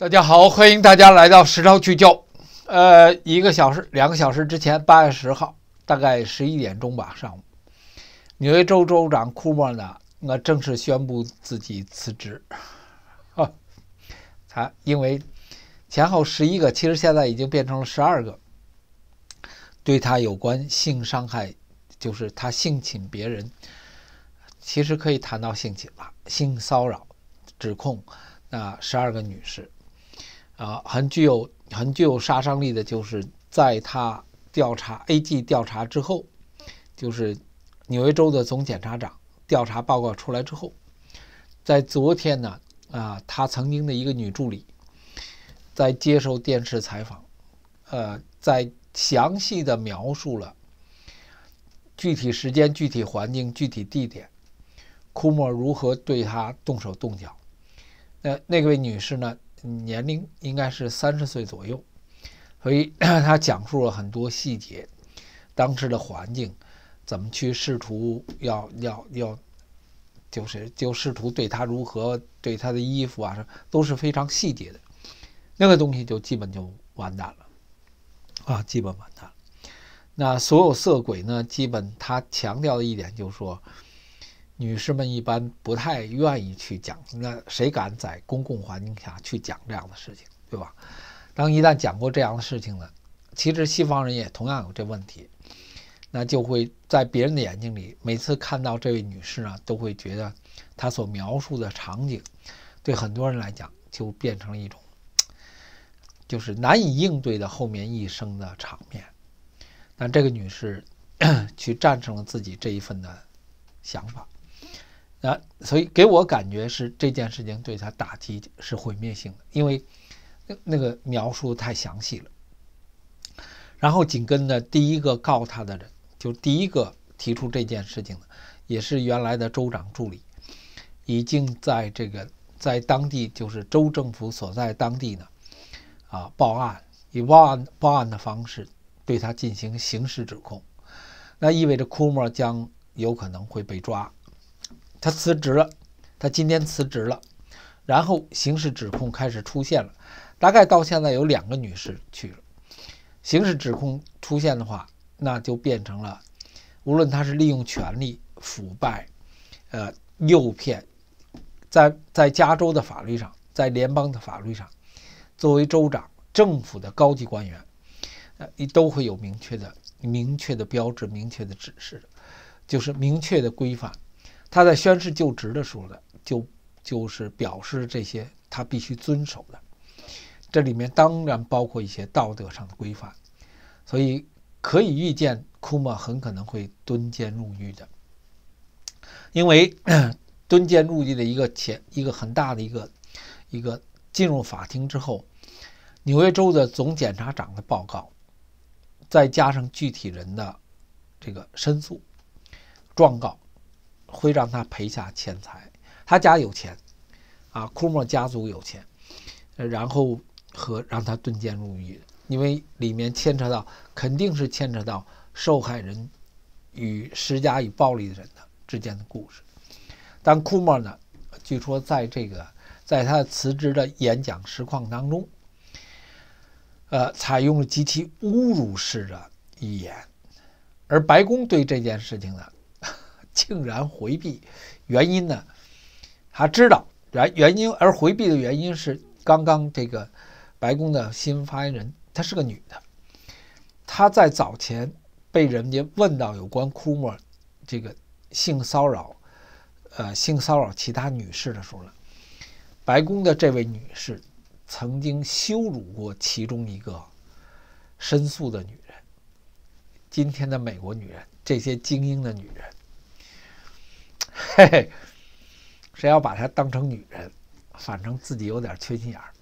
大家好，欢迎大家来到时超聚焦。呃，一个小时、两个小时之前，八月十号，大概十一点钟吧，上午，纽约州州长库莫呢，那正式宣布自己辞职。啊，他因为前后十一个，其实现在已经变成了十二个，对他有关性伤害，就是他性侵别人，其实可以谈到性侵了，性骚扰指控那十二个女士。啊，很具有很具有杀伤力的，就是在他调查 A.G. 调查之后，就是纽约州的总检察长调查报告出来之后，在昨天呢，啊，他曾经的一个女助理在接受电视采访，呃，在详细的描述了具体时间、具体环境、具体地点，库莫如何对他动手动脚。那那位女士呢？年龄应该是三十岁左右，所以 他讲述了很多细节，当时的环境，怎么去试图要要要，就是就试图对他如何对他的衣服啊，都是非常细节的。那个东西就基本就完蛋了，啊，基本完蛋。那所有色鬼呢，基本他强调的一点就是说。女士们一般不太愿意去讲，那谁敢在公共环境下去讲这样的事情，对吧？当一旦讲过这样的事情呢，其实西方人也同样有这问题，那就会在别人的眼睛里，每次看到这位女士呢，都会觉得她所描述的场景，对很多人来讲就变成了一种，就是难以应对的后面一生的场面。那这个女士 去战胜了自己这一份的想法。啊，所以给我感觉是这件事情对他打击是毁灭性的，因为那个描述太详细了。然后紧跟着第一个告他的人，就第一个提出这件事情的，也是原来的州长助理，已经在这个在当地就是州政府所在当地呢，啊报案以报案报案的方式对他进行刑事指控，那意味着库莫将有可能会被抓。他辞职了，他今天辞职了，然后刑事指控开始出现了。大概到现在有两个女士去了。刑事指控出现的话，那就变成了，无论他是利用权力腐败，呃，诱骗，在在加州的法律上，在联邦的法律上，作为州长、政府的高级官员，呃，你都会有明确的、明确的标志、明确的指示，就是明确的规范。他在宣誓就职的时候呢，就就是表示这些他必须遵守的，这里面当然包括一些道德上的规范，所以可以预见库莫很可能会蹲监入狱的，因为 蹲监入狱的一个前一个很大的一个一个进入法庭之后，纽约州的总检察长的报告，再加上具体人的这个申诉，状告。会让他赔下钱财，他家有钱，啊，库莫家族有钱，然后和让他蹲监入狱，因为里面牵扯到肯定是牵扯到受害人与施加与暴力的人的之间的故事。但库莫呢，据说在这个在他辞职的演讲实况当中，呃，采用了极其侮辱式的语言，而白宫对这件事情呢。竟然回避原因呢？他知道，然原因而回避的原因是刚刚这个白宫的新闻发言人，她是个女的。她在早前被人家问到有关库莫这个性骚扰，呃，性骚扰其他女士的时候呢，白宫的这位女士曾经羞辱过其中一个申诉的女人。今天的美国女人，这些精英的女人。嘿嘿，谁要把她当成女人，反正自己有点缺心眼儿。